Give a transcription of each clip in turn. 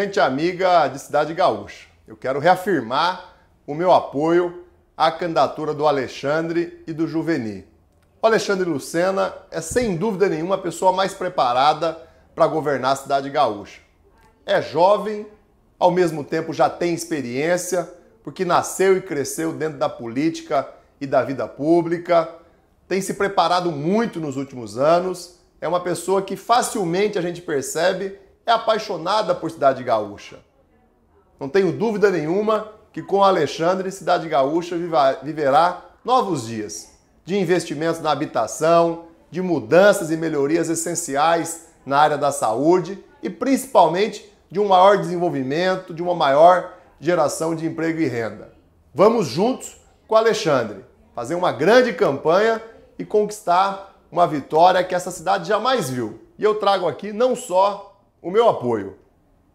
Gente amiga de Cidade Gaúcha, eu quero reafirmar o meu apoio à candidatura do Alexandre e do Juveni. O Alexandre Lucena é sem dúvida nenhuma a pessoa mais preparada para governar a Cidade Gaúcha. É jovem, ao mesmo tempo já tem experiência, porque nasceu e cresceu dentro da política e da vida pública, tem se preparado muito nos últimos anos, é uma pessoa que facilmente a gente percebe é apaixonada por Cidade Gaúcha. Não tenho dúvida nenhuma que com Alexandre, Cidade Gaúcha viverá novos dias de investimentos na habitação, de mudanças e melhorias essenciais na área da saúde e principalmente de um maior desenvolvimento, de uma maior geração de emprego e renda. Vamos juntos com Alexandre fazer uma grande campanha e conquistar uma vitória que essa cidade jamais viu. E eu trago aqui não só o meu apoio,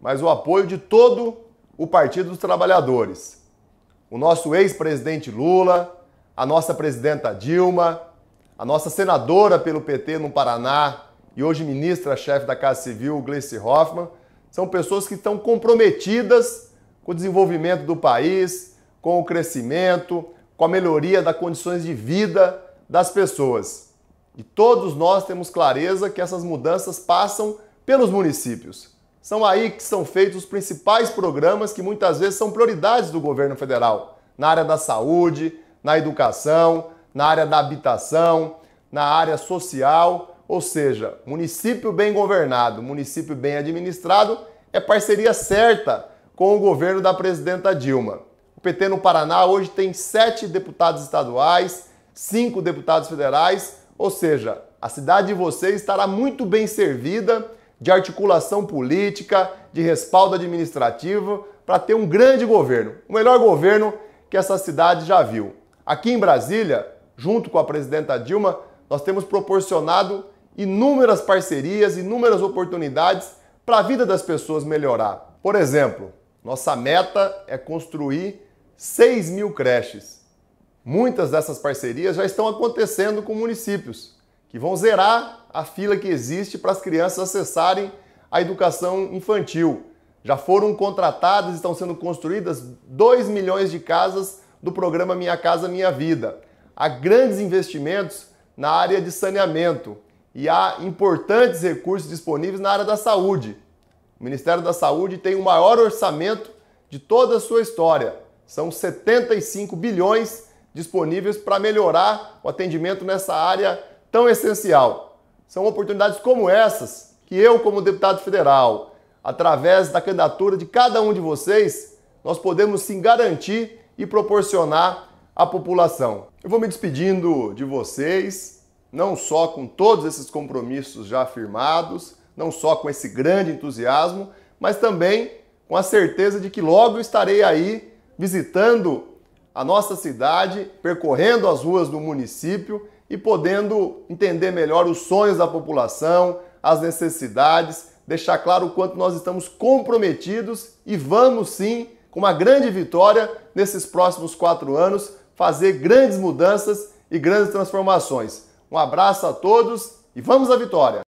mas o apoio de todo o Partido dos Trabalhadores. O nosso ex-presidente Lula, a nossa presidenta Dilma, a nossa senadora pelo PT no Paraná e hoje ministra-chefe da Casa Civil, Gleice Hoffmann, são pessoas que estão comprometidas com o desenvolvimento do país, com o crescimento, com a melhoria das condições de vida das pessoas. E todos nós temos clareza que essas mudanças passam pelos municípios. São aí que são feitos os principais programas que muitas vezes são prioridades do governo federal, na área da saúde, na educação, na área da habitação, na área social, ou seja, município bem governado, município bem administrado é parceria certa com o governo da presidenta Dilma. O PT no Paraná hoje tem sete deputados estaduais, cinco deputados federais, ou seja, a cidade de vocês estará muito bem servida de articulação política, de respaldo administrativo, para ter um grande governo, o melhor governo que essa cidade já viu. Aqui em Brasília, junto com a presidenta Dilma, nós temos proporcionado inúmeras parcerias, inúmeras oportunidades para a vida das pessoas melhorar. Por exemplo, nossa meta é construir 6 mil creches. Muitas dessas parcerias já estão acontecendo com municípios que vão zerar a fila que existe para as crianças acessarem a educação infantil. Já foram contratadas, estão sendo construídas 2 milhões de casas do programa Minha Casa Minha Vida. Há grandes investimentos na área de saneamento e há importantes recursos disponíveis na área da saúde. O Ministério da Saúde tem o maior orçamento de toda a sua história. São 75 bilhões disponíveis para melhorar o atendimento nessa área tão essencial. São oportunidades como essas que eu, como deputado federal, através da candidatura de cada um de vocês, nós podemos sim garantir e proporcionar à população. Eu vou me despedindo de vocês, não só com todos esses compromissos já firmados, não só com esse grande entusiasmo, mas também com a certeza de que logo estarei aí visitando a nossa cidade, percorrendo as ruas do município e podendo entender melhor os sonhos da população, as necessidades, deixar claro o quanto nós estamos comprometidos e vamos sim, com uma grande vitória nesses próximos quatro anos, fazer grandes mudanças e grandes transformações. Um abraço a todos e vamos à vitória!